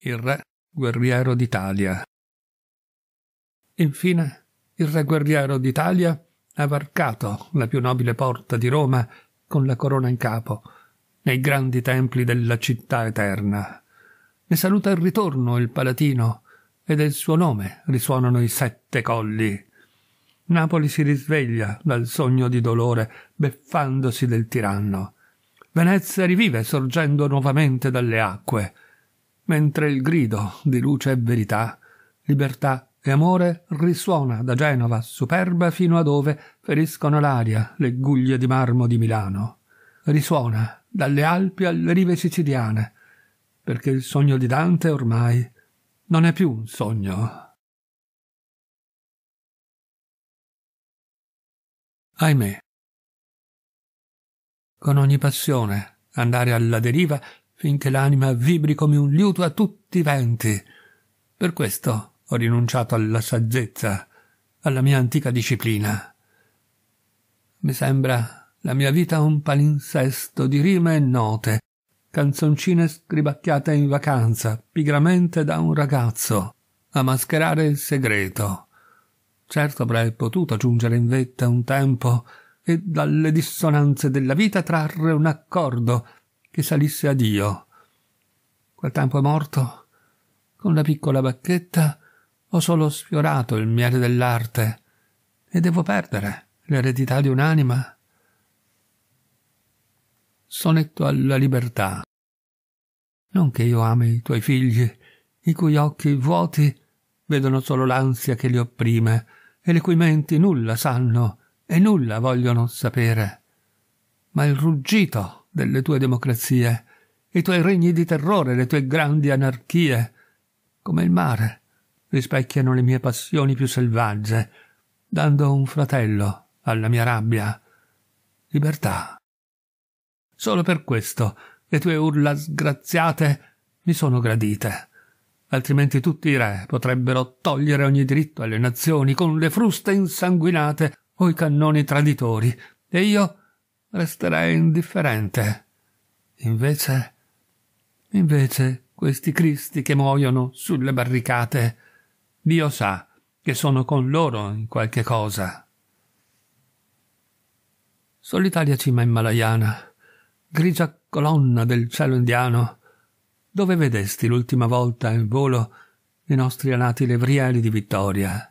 il re guerriero d'Italia. Infine, il re guerriero d'Italia ha varcato la più nobile porta di Roma con la corona in capo, nei grandi templi della città eterna. Ne saluta il ritorno il palatino, e del suo nome risuonano i sette colli. Napoli si risveglia dal sogno di dolore, beffandosi del tiranno. Venezia rivive sorgendo nuovamente dalle acque mentre il grido di luce e verità, libertà e amore risuona da Genova superba fino a dove feriscono l'aria le guglie di marmo di Milano. Risuona dalle Alpi alle rive siciliane, perché il sogno di Dante ormai non è più un sogno. Ahimè. Con ogni passione andare alla deriva finché l'anima vibri come un liuto a tutti i venti. Per questo ho rinunciato alla saggezza, alla mia antica disciplina. Mi sembra la mia vita un palinsesto di rime e note, canzoncine scribacchiate in vacanza, pigramente da un ragazzo, a mascherare il segreto. Certo avrei potuto giungere in vetta un tempo e dalle dissonanze della vita trarre un accordo che salisse a Dio. Quel tempo è morto. Con la piccola bacchetta ho solo sfiorato il miele dell'arte e devo perdere l'eredità di un'anima. Sonetto alla libertà. Non che io ami i tuoi figli, i cui occhi vuoti vedono solo l'ansia che li opprime e le cui menti nulla sanno e nulla vogliono sapere. Ma il ruggito delle tue democrazie, i tuoi regni di terrore, le tue grandi anarchie, come il mare, rispecchiano le mie passioni più selvagge, dando un fratello alla mia rabbia. Libertà. Solo per questo le tue urla sgraziate mi sono gradite. Altrimenti tutti i re potrebbero togliere ogni diritto alle nazioni con le fruste insanguinate o i cannoni traditori, e io resterei indifferente. Invece... Invece questi cristi che muoiono sulle barricate, Dio sa che sono con loro in qualche cosa. Solitaria cima himalayana, grigia colonna del cielo indiano, dove vedesti l'ultima volta in volo i nostri anati levrieri di vittoria?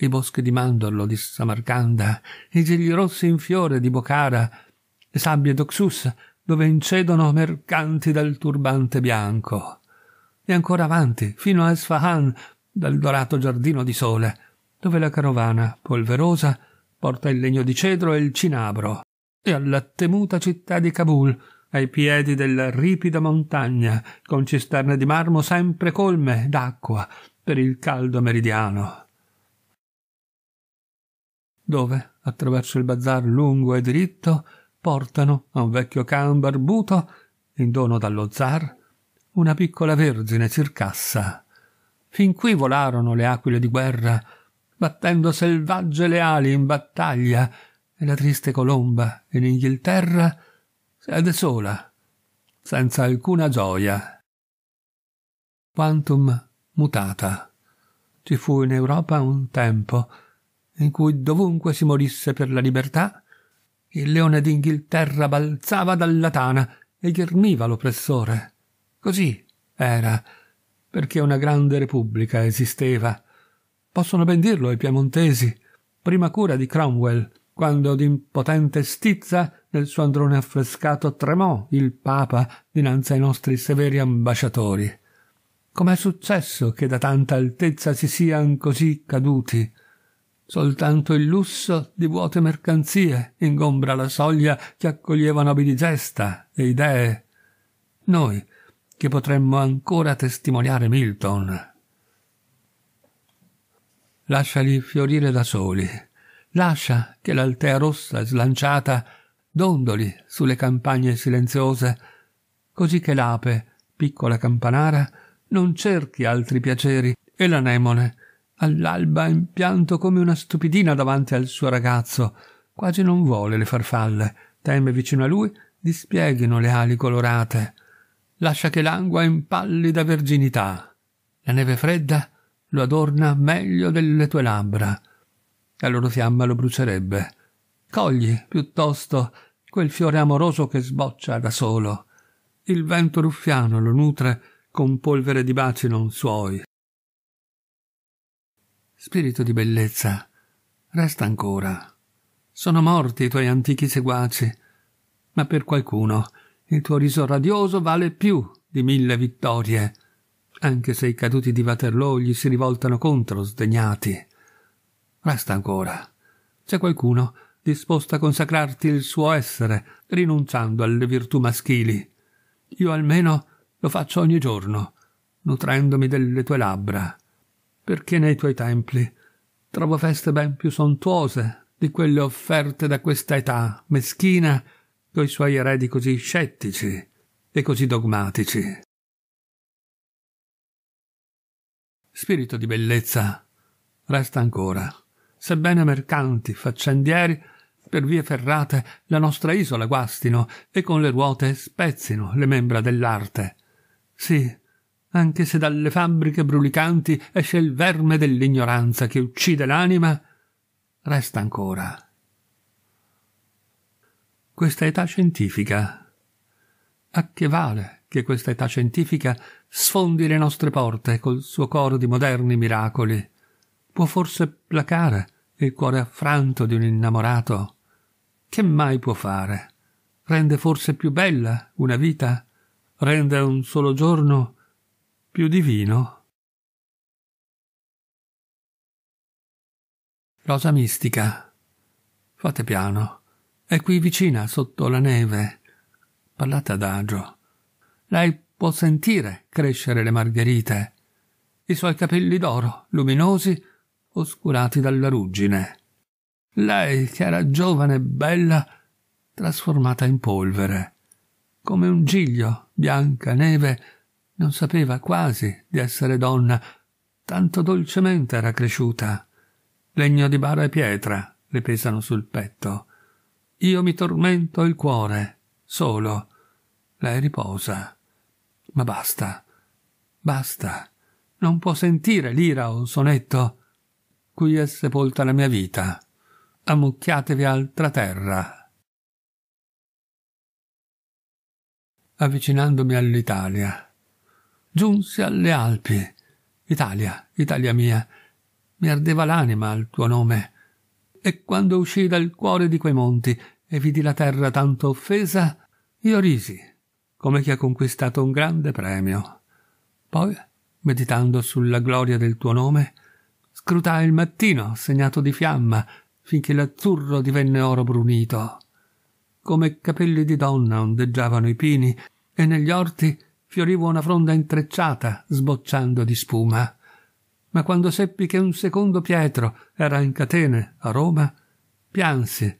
i boschi di mandorlo di Samarcanda, i gigli rossi in fiore di Bokhara, le sabbie d'Oxus dove incedono mercanti dal turbante bianco. E ancora avanti, fino a Esfahan, dal dorato giardino di sole, dove la carovana, polverosa, porta il legno di cedro e il cinabro, e alla temuta città di Kabul, ai piedi della ripida montagna, con cisterne di marmo sempre colme d'acqua per il caldo meridiano dove, attraverso il bazar lungo e diritto, portano a un vecchio can barbuto, in dono dallo zar, una piccola vergine circassa. Fin qui volarono le aquile di guerra, battendo selvagge le ali in battaglia, e la triste colomba in Inghilterra sede sola, senza alcuna gioia. Quantum mutata. Ci fu in Europa un tempo in cui dovunque si morisse per la libertà, il leone d'Inghilterra balzava dalla tana e ghermiva l'oppressore. Così era, perché una grande repubblica esisteva. Possono ben dirlo i piemontesi, prima cura di Cromwell, quando d'impotente stizza nel suo androne affrescato tremò il Papa dinanzi ai nostri severi ambasciatori. Com'è successo che da tanta altezza si sian così caduti? Soltanto il lusso di vuote mercanzie ingombra la soglia che accoglieva nobi gesta e idee. Noi, che potremmo ancora testimoniare Milton. Lasciali fiorire da soli. Lascia che l'altea rossa slanciata dondoli sulle campagne silenziose, così che l'ape, piccola campanara, non cerchi altri piaceri e l'anemone, All'alba in pianto come una stupidina davanti al suo ragazzo. Quasi non vuole le farfalle. Teme vicino a lui dispieghino le ali colorate. Lascia che l'angua impallida verginità. La neve fredda lo adorna meglio delle tue labbra. La loro fiamma lo brucerebbe. Cogli, piuttosto, quel fiore amoroso che sboccia da solo. Il vento ruffiano lo nutre con polvere di baci non suoi. Spirito di bellezza, resta ancora. Sono morti i tuoi antichi seguaci, ma per qualcuno il tuo riso radioso vale più di mille vittorie, anche se i caduti di Waterloo gli si rivoltano contro, sdegnati. Resta ancora. C'è qualcuno disposto a consacrarti il suo essere, rinunciando alle virtù maschili. Io almeno lo faccio ogni giorno, nutrendomi delle tue labbra perché nei tuoi templi trovo feste ben più sontuose di quelle offerte da questa età meschina coi suoi eredi così scettici e così dogmatici. Spirito di bellezza resta ancora, sebbene mercanti, faccendieri, per vie ferrate la nostra isola guastino e con le ruote spezzino le membra dell'arte. Sì, anche se dalle fabbriche brulicanti esce il verme dell'ignoranza che uccide l'anima, resta ancora. Questa età scientifica. A che vale che questa età scientifica sfondi le nostre porte col suo coro di moderni miracoli? Può forse placare il cuore affranto di un innamorato? Che mai può fare? Rende forse più bella una vita? Rende un solo giorno più divino. Rosa mistica. Fate piano. È qui vicina, sotto la neve. Parlate adagio. Lei può sentire crescere le margherite, i suoi capelli d'oro, luminosi, oscurati dalla ruggine. Lei, che era giovane e bella, trasformata in polvere, come un giglio, bianca neve, non sapeva quasi di essere donna, tanto dolcemente era cresciuta. Legno di bara e pietra le pesano sul petto. Io mi tormento il cuore, solo. Lei riposa. Ma basta, basta. Non può sentire l'ira o il sonetto. Qui è sepolta la mia vita. Ammucchiatevi altra terra. Avvicinandomi all'Italia, giunse alle Alpi. Italia, Italia mia, mi ardeva l'anima al tuo nome. E quando uscii dal cuore di quei monti e vidi la terra tanto offesa, io risi, come chi ha conquistato un grande premio. Poi, meditando sulla gloria del tuo nome, scrutai il mattino segnato di fiamma finché l'azzurro divenne oro brunito. Come capelli di donna ondeggiavano i pini e negli orti fioriva una fronda intrecciata, sbocciando di spuma. Ma quando seppi che un secondo Pietro era in catene a Roma, piansi,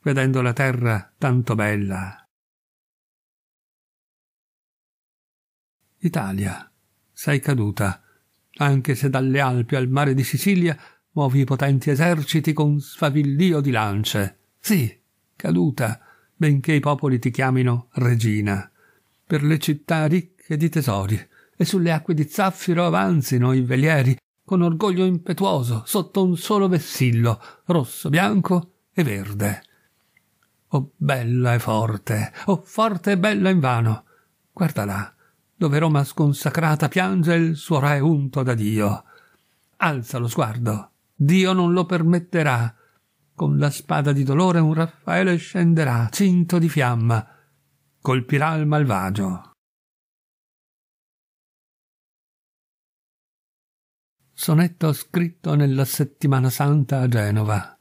vedendo la terra tanto bella. Italia, sei caduta, anche se dalle Alpi al mare di Sicilia muovi i potenti eserciti con sfavillio di lance. Sì, caduta, benché i popoli ti chiamino regina per le città ricche di tesori, e sulle acque di zaffiro avanzino i velieri, con orgoglio impetuoso, sotto un solo vessillo, rosso, bianco e verde. O oh, bella e forte, o oh, forte e bella invano, guarda là, dove Roma sconsacrata piange il suo re unto da Dio. Alza lo sguardo, Dio non lo permetterà. Con la spada di dolore un Raffaele scenderà, cinto di fiamma, colpirà il malvagio. Sonetto scritto nella settimana santa a Genova.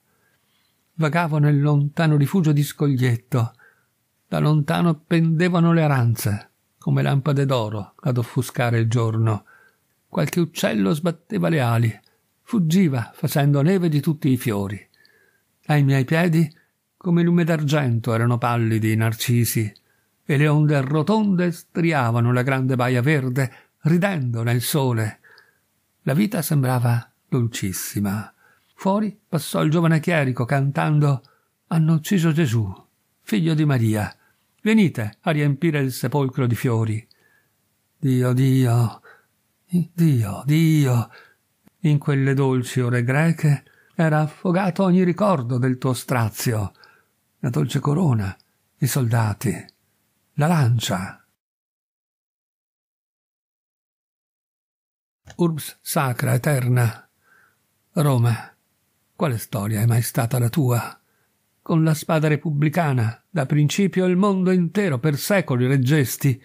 Vagavo nel lontano rifugio di Scoglietto. Da lontano pendevano le aranze, come lampade d'oro ad offuscare il giorno. Qualche uccello sbatteva le ali, fuggiva facendo neve di tutti i fiori. Ai miei piedi, come lume d'argento, erano pallidi i narcisi e le onde rotonde striavano la grande baia verde, ridendo nel sole. La vita sembrava dolcissima. Fuori passò il giovane chierico cantando Hanno ucciso Gesù, figlio di Maria. Venite a riempire il sepolcro di fiori. Dio, Dio, Dio, Dio. In quelle dolci ore greche era affogato ogni ricordo del tuo strazio. La dolce corona, i soldati, la lancia. Urbs sacra, eterna. Roma, quale storia è mai stata la tua? Con la spada repubblicana, da principio il mondo intero per secoli reggesti,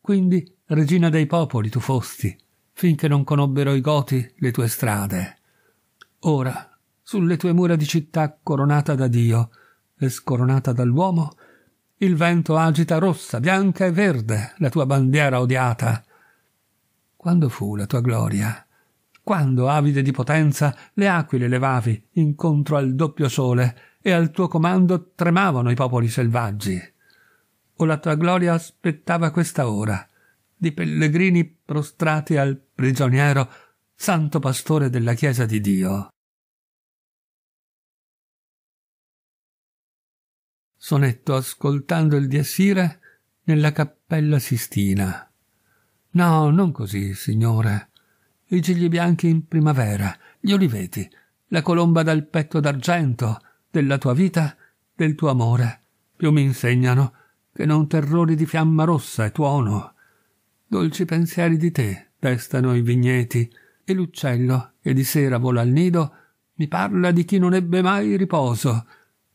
quindi regina dei popoli tu fosti, finché non conobbero i goti le tue strade. Ora, sulle tue mura di città coronata da Dio e scoronata dall'uomo, il vento agita rossa, bianca e verde la tua bandiera odiata. Quando fu la tua gloria? Quando, avide di potenza, le aquile levavi incontro al doppio sole e al tuo comando tremavano i popoli selvaggi? O la tua gloria aspettava questa ora, di pellegrini prostrati al prigioniero, santo pastore della Chiesa di Dio? sonetto ascoltando il Diassire nella cappella Sistina. No, non così, signore. I gigli bianchi in primavera, gli oliveti, la colomba dal petto d'argento, della tua vita, del tuo amore, più mi insegnano che non terrori di fiamma rossa e tuono. Dolci pensieri di te destano i vigneti, e l'uccello, che di sera vola al nido, mi parla di chi non ebbe mai riposo.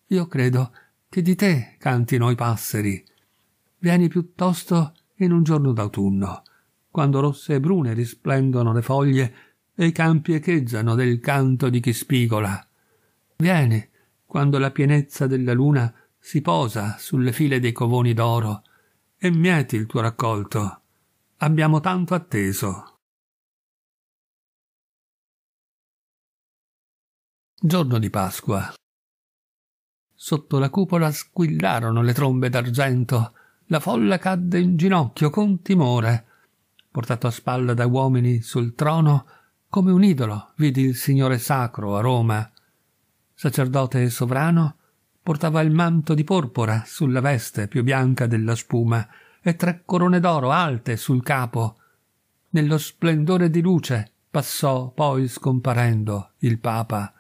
Io credo che che di te cantino i passeri. Vieni piuttosto in un giorno d'autunno, quando rosse e brune risplendono le foglie e i campi echeggiano del canto di chi spigola. Vieni, quando la pienezza della luna si posa sulle file dei covoni d'oro, e mieti il tuo raccolto. Abbiamo tanto atteso. Giorno di Pasqua. Sotto la cupola squillarono le trombe d'argento. La folla cadde in ginocchio con timore. Portato a spalla da uomini sul trono, come un idolo vidi il Signore sacro a Roma. Sacerdote e sovrano, portava il manto di porpora sulla veste più bianca della spuma e tre corone d'oro alte sul capo. Nello splendore di luce passò poi scomparendo il Papa.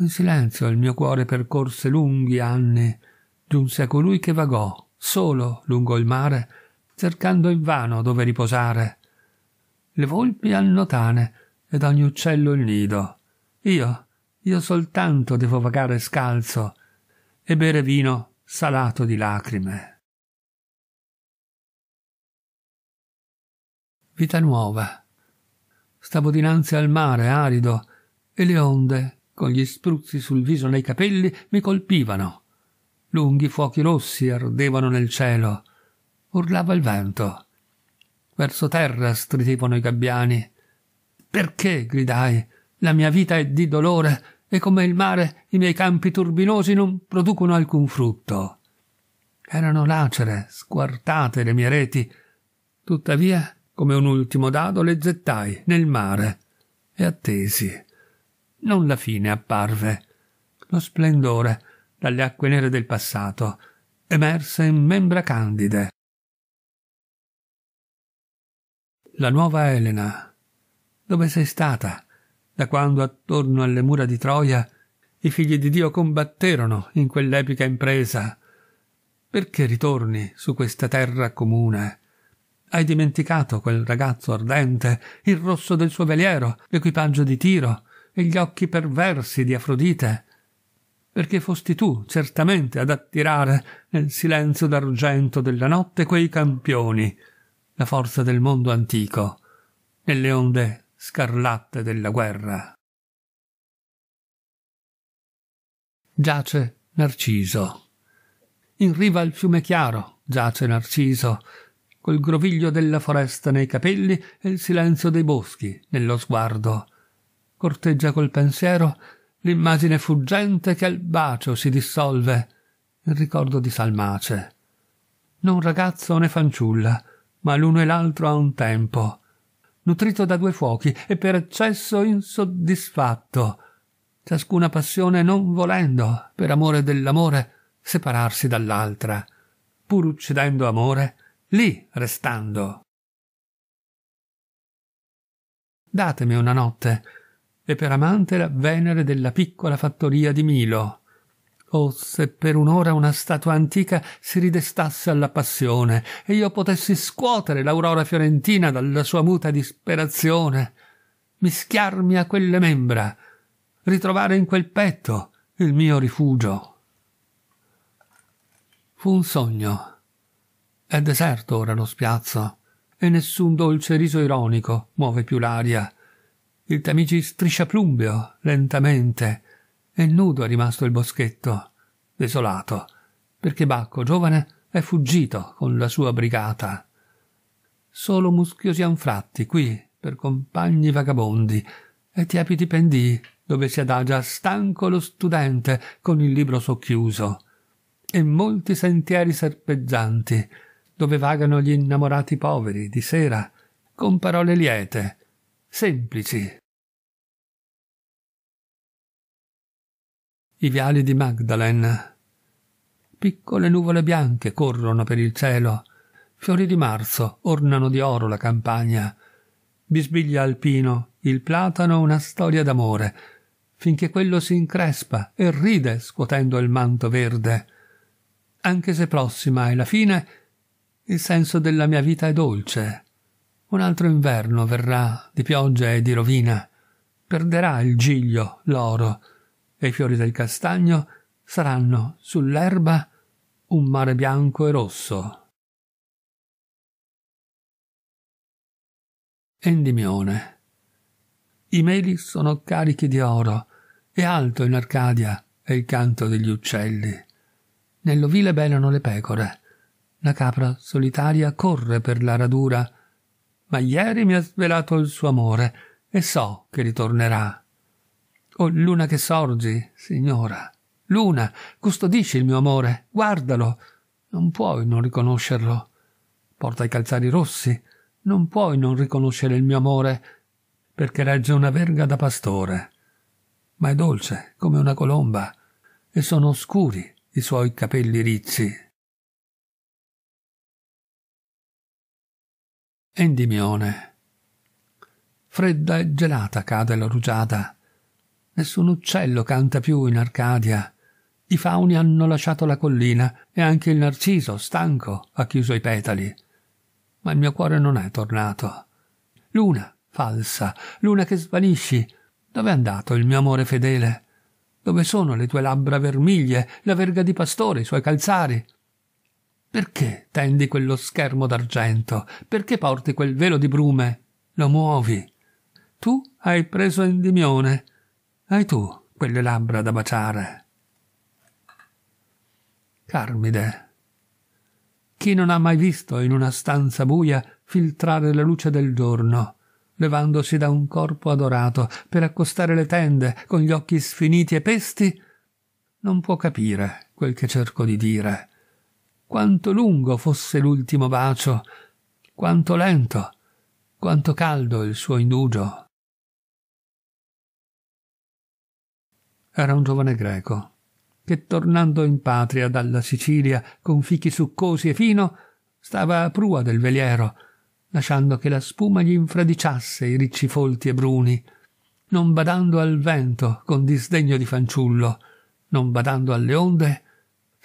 In silenzio il mio cuore percorse lunghi anni, giunse a colui che vagò, solo, lungo il mare, cercando invano dove riposare. Le volpi hanno tane ed ogni uccello il nido. Io, io soltanto devo vagare scalzo e bere vino salato di lacrime. Vita nuova. Stavo dinanzi al mare arido e le onde con gli spruzzi sul viso nei capelli, mi colpivano. Lunghi fuochi rossi ardevano nel cielo. Urlava il vento. Verso terra stridevano i gabbiani. Perché? gridai. La mia vita è di dolore e come il mare i miei campi turbinosi non producono alcun frutto. Erano lacere, squartate le mie reti. Tuttavia, come un ultimo dado, le gettai nel mare e attesi non la fine apparve. Lo splendore, dalle acque nere del passato, emerse in membra candide. La nuova Elena. Dove sei stata? Da quando attorno alle mura di Troia i figli di Dio combatterono in quell'epica impresa. Perché ritorni su questa terra comune? Hai dimenticato quel ragazzo ardente, il rosso del suo veliero, l'equipaggio di tiro, e gli occhi perversi di Afrodite, perché fosti tu certamente ad attirare nel silenzio d'argento della notte quei campioni, la forza del mondo antico, nelle onde scarlatte della guerra. Giace Narciso. In riva al fiume chiaro giace Narciso, col groviglio della foresta nei capelli e il silenzio dei boschi nello sguardo corteggia col pensiero l'immagine fuggente che al bacio si dissolve, il ricordo di Salmace. Non ragazzo né fanciulla, ma l'uno e l'altro a un tempo, nutrito da due fuochi e per eccesso insoddisfatto, ciascuna passione non volendo, per amore dell'amore, separarsi dall'altra, pur uccidendo amore, lì restando. Datemi una notte e per Amante la Venere della piccola fattoria di Milo. Oh, se per un'ora una statua antica si ridestasse alla passione e io potessi scuotere l'aurora fiorentina dalla sua muta disperazione, mischiarmi a quelle membra, ritrovare in quel petto il mio rifugio. Fu un sogno. È deserto ora lo spiazzo e nessun dolce riso ironico muove più l'aria il Tamigi striscia plumbeo, lentamente e nudo è rimasto il boschetto, desolato, perché Bacco, giovane, è fuggito con la sua brigata. Solo muschiosi anfratti qui per compagni vagabondi e tiepidi pendii dove si adagia stanco lo studente con il libro socchiuso e molti sentieri serpeggianti dove vagano gli innamorati poveri di sera con parole liete semplici. I viali di Magdalen. Piccole nuvole bianche corrono per il cielo. Fiori di marzo ornano di oro la campagna. Bisbiglia alpino, il platano una storia d'amore, finché quello si increspa e ride scuotendo il manto verde. Anche se prossima è la fine, il senso della mia vita è dolce. Un altro inverno verrà di pioggia e di rovina. Perderà il giglio, l'oro, e i fiori del castagno saranno sull'erba un mare bianco e rosso. Endimione. I meli sono carichi di oro, e alto in Arcadia è il canto degli uccelli. Nell'ovile belano le pecore. La capra solitaria corre per la radura ma ieri mi ha svelato il suo amore e so che ritornerà. oh, luna che sorgi, signora, luna, custodisci il mio amore, guardalo, non puoi non riconoscerlo. Porta i calzari rossi, non puoi non riconoscere il mio amore, perché regge una verga da pastore. Ma è dolce come una colomba, e sono scuri i suoi capelli ricci Endimione. Fredda e gelata cade la rugiada. Nessun uccello canta più in Arcadia. I fauni hanno lasciato la collina e anche il narciso, stanco, ha chiuso i petali. Ma il mio cuore non è tornato. Luna, falsa, luna che svanisci, dove è andato il mio amore fedele? Dove sono le tue labbra vermiglie, la verga di pastore, i suoi calzari? Perché tendi quello schermo d'argento? Perché porti quel velo di brume? Lo muovi. Tu hai preso Endimione. Hai tu quelle labbra da baciare. Carmide. Chi non ha mai visto in una stanza buia filtrare la luce del giorno, levandosi da un corpo adorato per accostare le tende con gli occhi sfiniti e pesti, non può capire quel che cerco di dire quanto lungo fosse l'ultimo bacio, quanto lento, quanto caldo il suo indugio. Era un giovane greco che tornando in patria dalla Sicilia con fichi succosi e fino, stava a prua del veliero, lasciando che la spuma gli infradiciasse i ricci folti e bruni, non badando al vento con disdegno di fanciullo, non badando alle onde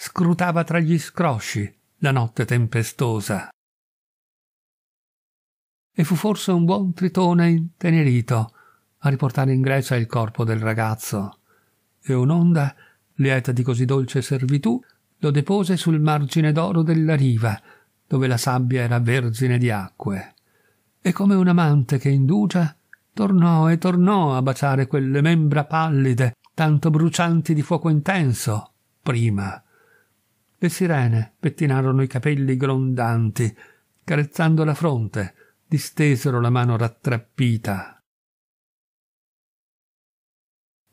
scrutava tra gli scrosci la notte tempestosa. E fu forse un buon tritone intenerito a riportare in Grecia il corpo del ragazzo, e un'onda, lieta di così dolce servitù, lo depose sul margine d'oro della riva, dove la sabbia era vergine di acque. E come un amante che indugia, tornò e tornò a baciare quelle membra pallide, tanto brucianti di fuoco intenso, prima, le sirene pettinarono i capelli grondanti, carezzando la fronte, distesero la mano rattrappita.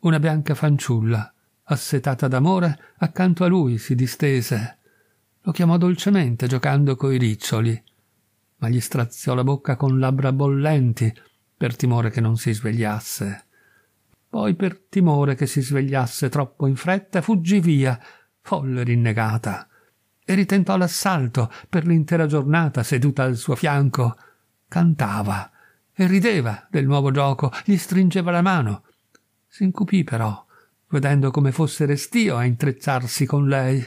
Una bianca fanciulla, assetata d'amore, accanto a lui si distese. Lo chiamò dolcemente, giocando coi riccioli, ma gli straziò la bocca con labbra bollenti per timore che non si svegliasse. Poi, per timore che si svegliasse troppo in fretta, fuggì via, folle rinnegata, e ritentò l'assalto per l'intera giornata seduta al suo fianco. Cantava e rideva del nuovo gioco, gli stringeva la mano. Si incupì però, vedendo come fosse restio a intrezzarsi con lei.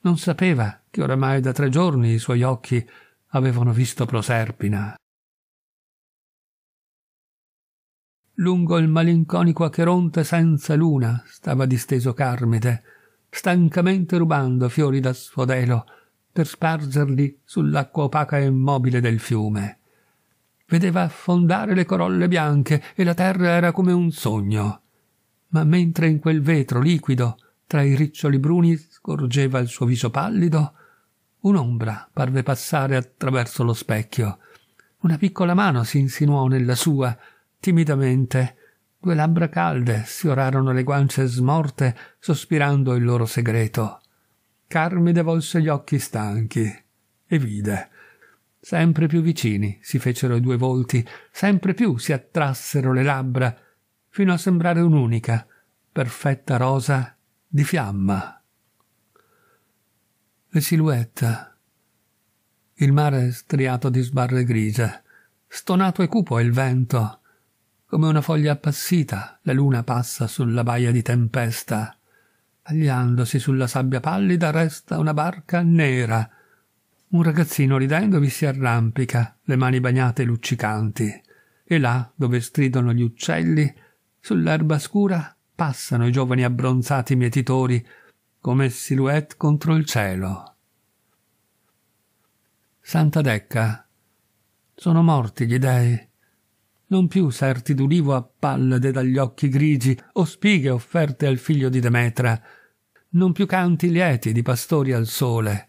Non sapeva che oramai da tre giorni i suoi occhi avevano visto Proserpina. Lungo il malinconico Acheronte senza luna stava disteso Carmide, stancamente rubando fiori da sfodelo per spargerli sull'acqua opaca e immobile del fiume. Vedeva affondare le corolle bianche e la terra era come un sogno. Ma mentre in quel vetro liquido, tra i riccioli bruni, scorgeva il suo viso pallido, un'ombra parve passare attraverso lo specchio. Una piccola mano si insinuò nella sua, timidamente, Due labbra calde sfiorarono le guance smorte, sospirando il loro segreto. Carmine volse gli occhi stanchi e vide. Sempre più vicini si fecero i due volti, sempre più si attrassero le labbra, fino a sembrare un'unica, perfetta rosa di fiamma. Le silhouette. Il mare striato di sbarre grigie. Stonato e cupo è il vento come una foglia appassita, la luna passa sulla baia di tempesta. Tagliandosi sulla sabbia pallida resta una barca nera. Un ragazzino ridendo vi si arrampica, le mani bagnate e luccicanti. E là, dove stridono gli uccelli, sull'erba scura passano i giovani abbronzati mietitori come silhouette contro il cielo. Santa Decca. Sono morti gli dei non più sarti d'ulivo a pallade dagli occhi grigi o spighe offerte al figlio di Demetra, non più canti lieti di pastori al sole.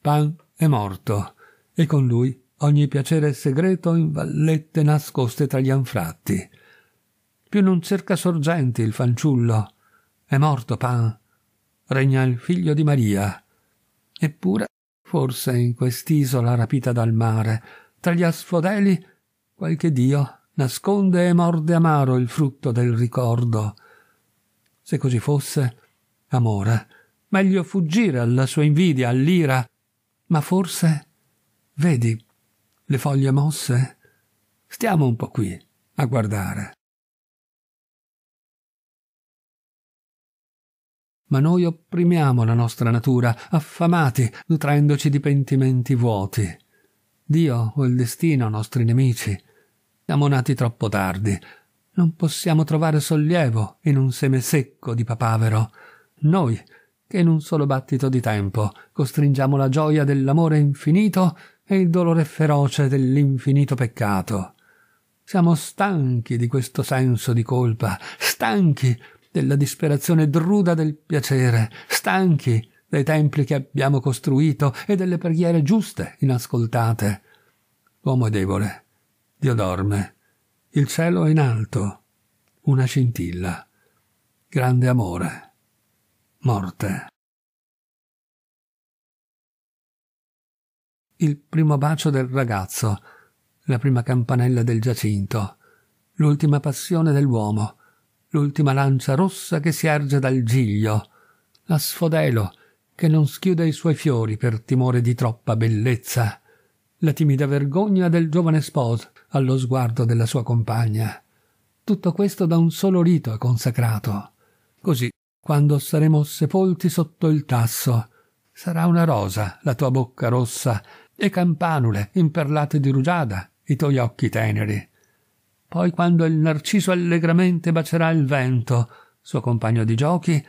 Pan è morto, e con lui ogni piacere segreto in vallette nascoste tra gli anfratti. Più non cerca sorgenti il fanciullo. È morto Pan. Regna il figlio di Maria. Eppure, forse in quest'isola rapita dal mare, tra gli asfodeli, qualche dio nasconde e morde amaro il frutto del ricordo. Se così fosse, amore, meglio fuggire alla sua invidia, all'ira. Ma forse, vedi, le foglie mosse? Stiamo un po' qui a guardare. Ma noi opprimiamo la nostra natura, affamati, nutrendoci di pentimenti vuoti. Dio o il destino, nostri nemici, siamo nati troppo tardi. Non possiamo trovare sollievo in un seme secco di papavero. Noi, che in un solo battito di tempo costringiamo la gioia dell'amore infinito e il dolore feroce dell'infinito peccato. Siamo stanchi di questo senso di colpa, stanchi della disperazione druda del piacere, stanchi dei templi che abbiamo costruito e delle preghiere giuste inascoltate. L'uomo è debole, Dio dorme. Il cielo è in alto. Una scintilla. Grande amore. Morte. Il primo bacio del ragazzo, la prima campanella del giacinto, l'ultima passione dell'uomo, l'ultima lancia rossa che si erge dal giglio, la sfodelo che non schiude i suoi fiori per timore di troppa bellezza, la timida vergogna del giovane sposo, allo sguardo della sua compagna. Tutto questo da un solo rito è consacrato. Così, quando saremo sepolti sotto il tasso, sarà una rosa la tua bocca rossa e campanule imperlate di rugiada i tuoi occhi teneri. Poi quando il narciso allegramente bacerà il vento, suo compagno di giochi,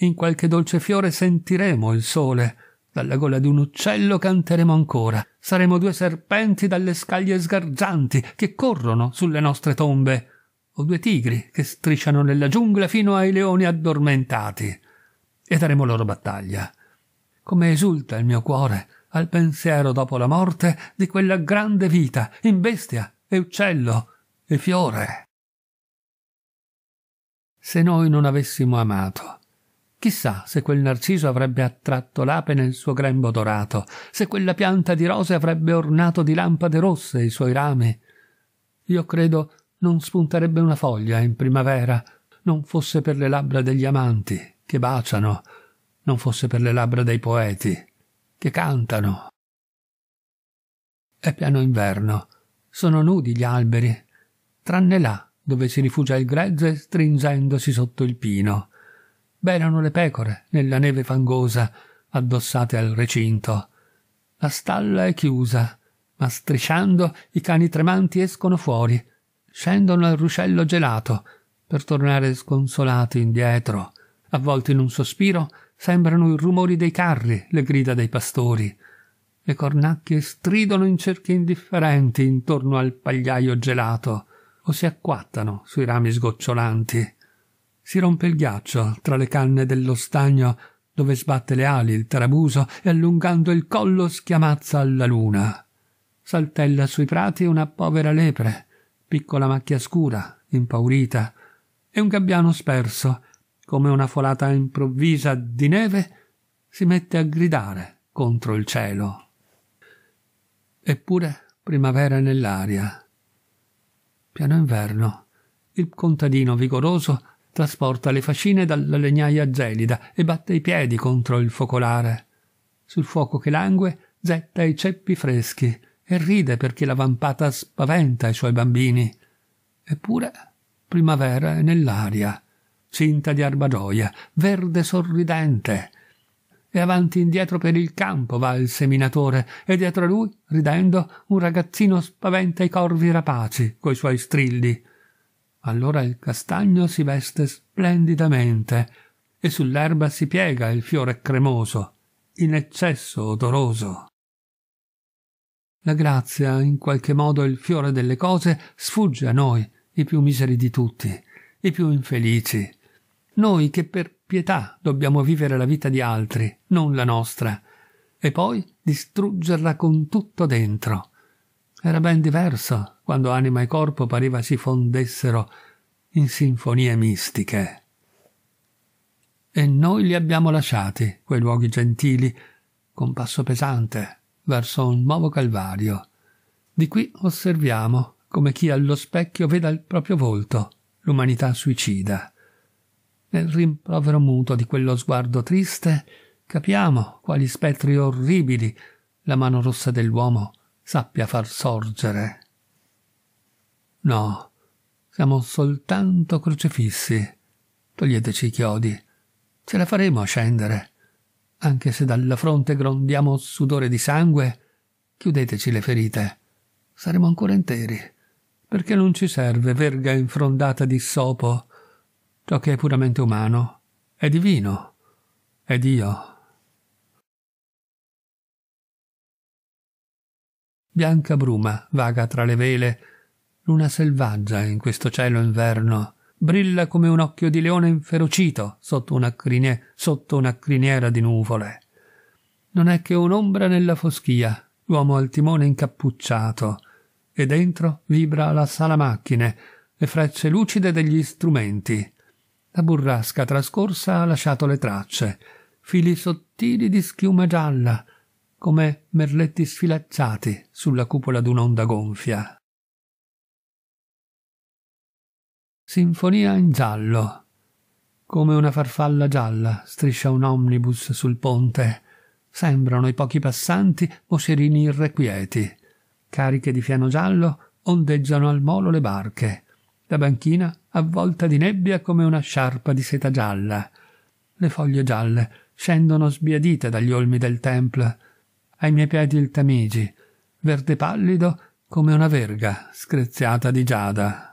in qualche dolce fiore sentiremo il sole dalla gola di un uccello canteremo ancora. Saremo due serpenti dalle scaglie sgargianti che corrono sulle nostre tombe. O due tigri che strisciano nella giungla fino ai leoni addormentati. E daremo loro battaglia. Come esulta il mio cuore al pensiero dopo la morte di quella grande vita in bestia e uccello e fiore. Se noi non avessimo amato, Chissà se quel narciso avrebbe attratto l'ape nel suo grembo dorato, se quella pianta di rose avrebbe ornato di lampade rosse i suoi rami. Io credo non spunterebbe una foglia in primavera, non fosse per le labbra degli amanti, che baciano, non fosse per le labbra dei poeti, che cantano. È piano inverno, sono nudi gli alberi, tranne là dove si rifugia il gregge stringendosi sotto il pino belano le pecore nella neve fangosa addossate al recinto. La stalla è chiusa, ma strisciando i cani tremanti escono fuori, scendono al ruscello gelato per tornare sconsolati indietro. Avvolti in un sospiro, sembrano i rumori dei carri, le grida dei pastori. Le cornacchie stridono in cerchi indifferenti intorno al pagliaio gelato o si acquattano sui rami sgocciolanti. Si rompe il ghiaccio tra le canne dello stagno dove sbatte le ali il trabuso e allungando il collo schiamazza alla luna. Saltella sui prati una povera lepre, piccola macchia scura, impaurita, e un gabbiano sperso, come una folata improvvisa di neve, si mette a gridare contro il cielo. Eppure primavera nell'aria. Piano inverno, il contadino vigoroso trasporta le fascine dalla legnaia gelida e batte i piedi contro il focolare. Sul fuoco che langue getta i ceppi freschi e ride perché la vampata spaventa i suoi bambini. Eppure primavera è nell'aria, cinta di arbagioia, verde sorridente. E avanti e indietro per il campo va il seminatore, e dietro a lui, ridendo, un ragazzino spaventa i corvi rapaci coi suoi strilli allora il castagno si veste splendidamente e sull'erba si piega il fiore cremoso, in eccesso odoroso. La grazia, in qualche modo il fiore delle cose, sfugge a noi, i più miseri di tutti, i più infelici. Noi che per pietà dobbiamo vivere la vita di altri, non la nostra, e poi distruggerla con tutto dentro. Era ben diverso quando anima e corpo pareva si fondessero in sinfonie mistiche. E noi li abbiamo lasciati, quei luoghi gentili, con passo pesante, verso un nuovo calvario. Di qui osserviamo, come chi allo specchio veda il proprio volto, l'umanità suicida. Nel rimprovero muto di quello sguardo triste capiamo quali spettri orribili la mano rossa dell'uomo sappia far sorgere. No, siamo soltanto crocefissi. Toglieteci i chiodi. Ce la faremo a scendere. Anche se dalla fronte grondiamo sudore di sangue, chiudeteci le ferite. Saremo ancora interi. Perché non ci serve verga infrondata di sopo. Ciò che è puramente umano è divino. È Dio bianca bruma vaga tra le vele, luna selvaggia in questo cielo inverno, brilla come un occhio di leone inferocito sotto una, crine, sotto una criniera di nuvole. Non è che un'ombra nella foschia, l'uomo al timone incappucciato, e dentro vibra la sala macchine, le frecce lucide degli strumenti. La burrasca trascorsa ha lasciato le tracce, fili sottili di schiuma gialla, come merletti sfilacciati sulla cupola d'un'onda gonfia. Sinfonia in giallo. Come una farfalla gialla striscia un omnibus sul ponte. Sembrano i pochi passanti moscerini irrequieti. Cariche di fiano giallo ondeggiano al molo le barche. La banchina avvolta di nebbia come una sciarpa di seta gialla. Le foglie gialle scendono sbiadite dagli olmi del temple ai miei piedi il tamigi, verde pallido come una verga screziata di giada,